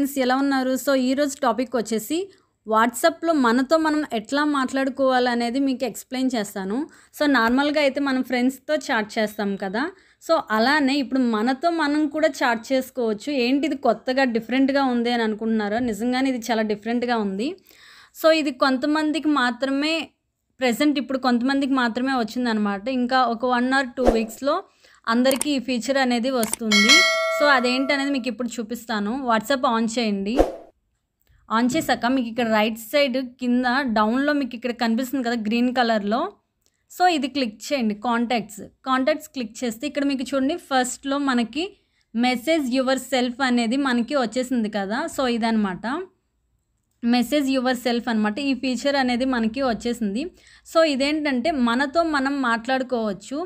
friends ఎలా ఉన్నారు so ఈరోజు టాపిక్ వచ్చేసి వాట్సాప్లో మనతో మనం ఎట్లా మాట్లాడుకోవాలనేది మీకు ఎక్స్ప్లెయిన్ చేస్తాను సో నార్మల్గా అయితే మనం ఫ్రెండ్స్తో చాట్ చేస్తాం కదా సో అలానే ఇప్పుడు మనతో మనం కూడా చాట్ చేసుకోవచ్చు ఏంటి ఇది కొత్తగా డిఫరెంట్గా ఉంది అని అనుకుంటున్నారో నిజంగానే ఇది చాలా డిఫరెంట్గా ఉంది సో ఇది కొంతమందికి మాత్రమే ప్రజెంట్ ఇప్పుడు కొంతమందికి మాత్రమే వచ్చిందనమాట ఇంకా ఒక వన్ ఆర్ టూ వీక్స్లో అందరికీ ఈ ఫీచర్ అనేది వస్తుంది సో అదేంటనేది మీకు ఇప్పుడు చూపిస్తాను వాట్సాప్ ఆన్ చేయండి ఆన్ చేశాక మీకు ఇక్కడ రైట్ సైడ్ కింద డౌన్లో మీకు ఇక్కడ కనిపిస్తుంది కదా గ్రీన్ కలర్లో సో ఇది క్లిక్ చేయండి కాంటాక్ట్స్ కాంటాక్ట్స్ క్లిక్ చేస్తే ఇక్కడ మీకు చూడండి ఫస్ట్లో మనకి మెసేజ్ యువర్ సెల్ఫ్ అనేది మనకి వచ్చేసింది కదా సో ఇదనమాట మెసేజ్ యువర్ సెల్ఫ్ అనమాట ఈ ఫీచర్ అనేది మనకి వచ్చేసింది సో ఇదేంటంటే మనతో మనం మాట్లాడుకోవచ్చు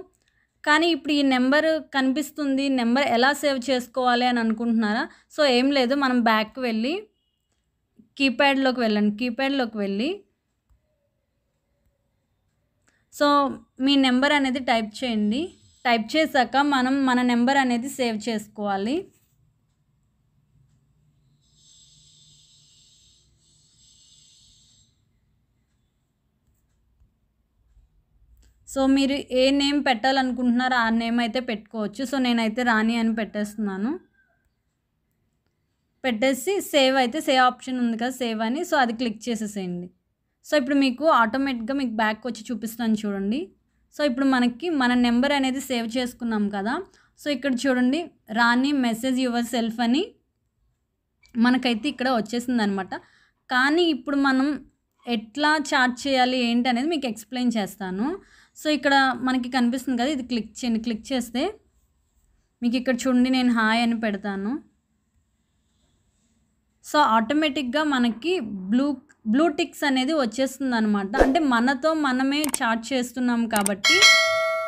కానీ ఇప్పుడు ఈ నెంబర్ కనిపిస్తుంది నెంబర్ ఎలా సేవ్ చేసుకోవాలి అని అనుకుంటున్నారా సో ఏం లేదు మనం బ్యాక్ వెళ్ళి కీప్యాడ్లోకి వెళ్ళండి కీప్యాడ్లోకి వెళ్ళి సో మీ నెంబర్ అనేది టైప్ చేయండి టైప్ చేశాక మనం మన నెంబర్ అనేది సేవ్ చేసుకోవాలి సో మీరు ఏ నేమ్ పెట్టాలనుకుంటున్నారో ఆ నేమ్ అయితే పెట్టుకోవచ్చు సో నేనైతే రాణి అని పెట్టేస్తున్నాను పెట్టేసి సేవ్ అయితే సేవ్ ఆప్షన్ ఉంది కదా సేవ్ అని సో అది క్లిక్ చేసేసేయండి సో ఇప్పుడు మీకు ఆటోమేటిక్గా మీకు బ్యాక్ వచ్చి చూపిస్తాను చూడండి సో ఇప్పుడు మనకి మన నెంబర్ అనేది సేవ్ చేసుకున్నాం కదా సో ఇక్కడ చూడండి రాణి మెసేజ్ యువర్ సెల్ఫ్ అని మనకైతే ఇక్కడ వచ్చేసింది అనమాట కానీ ఇప్పుడు మనం ఎట్లా చాట్ చేయాలి ఏంటి అనేది మీకు ఎక్స్ప్లెయిన్ చేస్తాను సో ఇక్కడ మనకి కనిపిస్తుంది కదా ఇది క్లిక్ చేయండి క్లిక్ చేస్తే మీకు ఇక్కడ చూడండి నేను హాయ్ అని పెడతాను సో ఆటోమేటిక్గా మనకి బ్లూ బ్లూ టిక్స్ అనేది వచ్చేస్తుంది అనమాట అంటే మనతో మనమే చాట్ చేస్తున్నాం కాబట్టి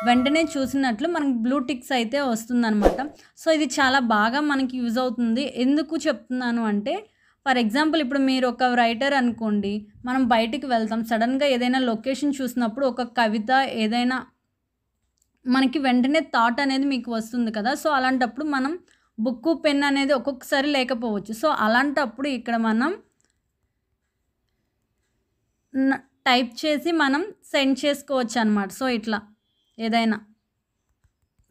వెంటనే చూసినట్లు మనకి బ్లూ టిక్స్ అయితే వస్తుందన్నమాట సో ఇది చాలా బాగా మనకి యూజ్ అవుతుంది ఎందుకు చెప్తున్నాను అంటే ఫర్ ఎగ్జాంపుల్ ఇప్పుడు మీరు ఒక రైటర్ అనుకోండి మనం బయటికి వెళ్తాం సడన్గా ఏదైనా లొకేషన్ చూసినప్పుడు ఒక కవిత ఏదైనా మనకి వెంటనే థాట్ అనేది మీకు వస్తుంది కదా సో అలాంటప్పుడు మనం బుక్ పెన్ అనేది ఒక్కొక్కసారి లేకపోవచ్చు సో అలాంటప్పుడు ఇక్కడ మనం టైప్ చేసి మనం సెండ్ చేసుకోవచ్చు అనమాట సో ఇట్లా ఏదైనా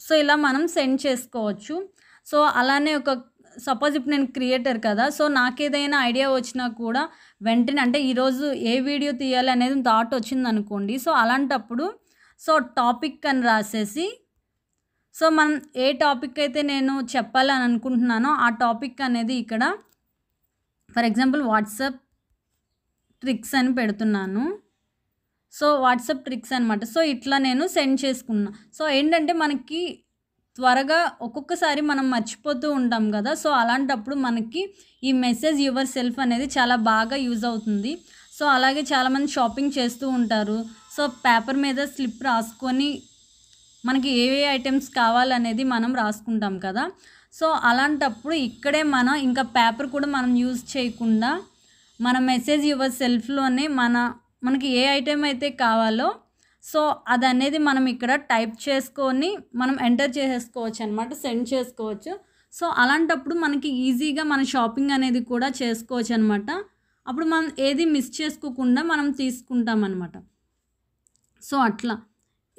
సో ఇలా మనం సెండ్ చేసుకోవచ్చు సో అలానే ఒక సపోజ్ ఇప్పుడు నేను క్రియేటర్ కదా సో నాకు ఏదైనా ఐడియా వచ్చినా కూడా వెంటనే అంటే ఈరోజు ఏ వీడియో తీయాలి అనేది థాట్ వచ్చింది అనుకోండి సో అలాంటప్పుడు సో టాపిక్ అని రాసేసి సో మనం ఏ టాపిక్ అయితే నేను చెప్పాలని అనుకుంటున్నానో ఆ టాపిక్ అనేది ఇక్కడ ఫర్ ఎగ్జాంపుల్ వాట్సాప్ ట్రిక్స్ అని పెడుతున్నాను సో వాట్సాప్ ట్రిక్స్ అనమాట సో ఇట్లా నేను సెండ్ చేసుకున్నా సో ఏంటంటే మనకి త్వరగా ఒక్కొక్కసారి మనం మర్చిపోతూ ఉంటాం కదా సో అలాంటప్పుడు మనకి ఈ మెసేజ్ యువర్ సెల్ఫ్ అనేది చాలా బాగా యూజ్ అవుతుంది సో అలాగే చాలామంది షాపింగ్ చేస్తూ ఉంటారు సో పేపర్ మీద స్లిప్ రాసుకొని మనకి ఏ ఏ ఐటమ్స్ కావాలనేది మనం రాసుకుంటాం కదా సో అలాంటప్పుడు ఇక్కడే మనం ఇంకా పేపర్ కూడా మనం యూజ్ చేయకుండా మన మెసేజ్ యువర్ సెల్ఫ్లోనే మన మనకి ఏ ఐటెం అయితే కావాలో సో అది అనేది మనం ఇక్కడ టైప్ చేసుకొని మనం ఎంటర్ చేసేసుకోవచ్చు అనమాట సెండ్ చేసుకోవచ్చు సో అలాంటప్పుడు మనకి ఈజీగా మన షాపింగ్ అనేది కూడా చేసుకోవచ్చు అనమాట అప్పుడు మనం ఏది మిస్ చేసుకోకుండా మనం తీసుకుంటాం అనమాట సో అట్లా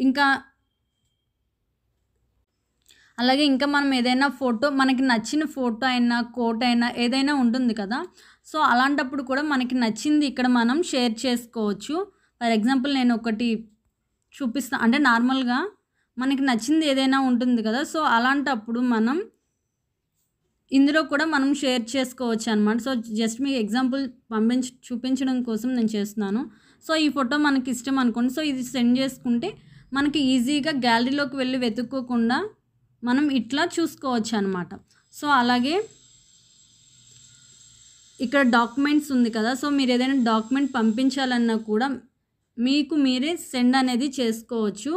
ఇంకా అలాగే ఇంకా మనం ఏదైనా ఫోటో మనకి నచ్చిన ఫోటో అయినా కోట్ అయినా ఏదైనా ఉంటుంది కదా సో అలాంటప్పుడు కూడా మనకి నచ్చింది ఇక్కడ మనం షేర్ చేసుకోవచ్చు ఫర్ ఎగ్జాంపుల్ నేను ఒకటి చూపిస్తాం అంటే నార్మల్గా మనకి నచ్చింది ఏదైనా ఉంటుంది కదా సో అలాంటప్పుడు మనం ఇందులో కూడా మనం షేర్ చేసుకోవచ్చు అనమాట సో జస్ట్ మీకు ఎగ్జాంపుల్ పంపించి చూపించడం కోసం నేను చేస్తున్నాను సో ఈ ఫోటో మనకి ఇష్టం అనుకోండి సో ఇది సెండ్ చేసుకుంటే మనకి ఈజీగా గ్యాలరీలోకి వెళ్ళి వెతుక్కోకుండా మనం ఇట్లా చూసుకోవచ్చు అనమాట సో అలాగే ఇక్కడ డాక్యుమెంట్స్ ఉంది కదా సో మీరు ఏదైనా డాక్యుమెంట్ పంపించాలన్నా కూడా మీకు మీరే సెండ్ అనేది చేసుకోవచ్చు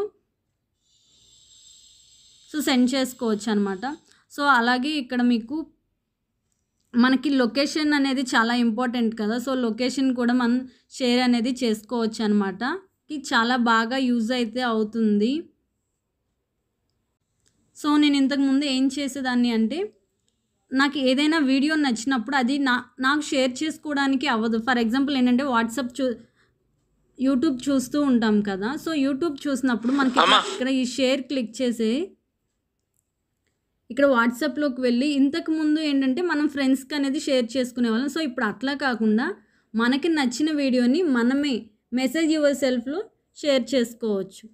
సో సెండ్ చేసుకోవచ్చు అనమాట సో అలాగే ఇక్కడ మీకు మనకి లొకేషన్ అనేది చాలా ఇంపార్టెంట్ కదా సో లొకేషన్ కూడా మనం షేర్ అనేది చేసుకోవచ్చు అనమాట చాలా బాగా యూజ్ అయితే అవుతుంది సో నేను ఇంతకుముందు ఏం చేసేదాన్ని అంటే నాకు ఏదైనా వీడియో నచ్చినప్పుడు అది నా నాకు షేర్ చేసుకోవడానికి అవ్వదు ఫర్ ఎగ్జాంపుల్ ఏంటంటే వాట్సాప్ చూ యూట్యూబ్ చూస్తూ ఉంటాం కదా సో యూట్యూబ్ చూసినప్పుడు మనకి ఇక్కడ ఈ షేర్ క్లిక్ చేసి ఇక్కడ వాట్సాప్లోకి వెళ్ళి ఇంతకు ముందు ఏంటంటే మనం ఫ్రెండ్స్కి అనేది షేర్ చేసుకునే వాళ్ళం సో ఇప్పుడు అట్లా కాకుండా మనకి నచ్చిన వీడియోని మనమే మెసేజ్ యువర్ సెల్ఫ్లో షేర్ చేసుకోవచ్చు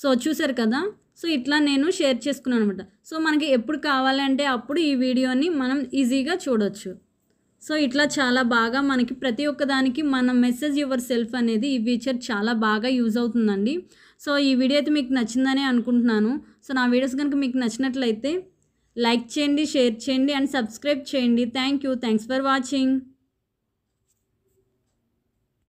సో చూసారు కదా సో ఇట్లా నేను షేర్ చేసుకున్నాను అనమాట సో మనకి ఎప్పుడు కావాలంటే అప్పుడు ఈ వీడియోని మనం ఈజీగా చూడొచ్చు సో ఇట్లా చాలా బాగా మనకి ప్రతి ఒక్కదానికి మన మెసేజ్ యువర్ సెల్ఫ్ అనేది ఈ ఫీచర్ చాలా బాగా యూజ్ అవుతుందండి సో ఈ వీడియో అయితే మీకు నచ్చిందనే అనుకుంటున్నాను సో నా వీడియోస్ కనుక మీకు నచ్చినట్లయితే లైక్ చేయండి షేర్ చేయండి అండ్ సబ్స్క్రైబ్ చేయండి thank you thanks for watching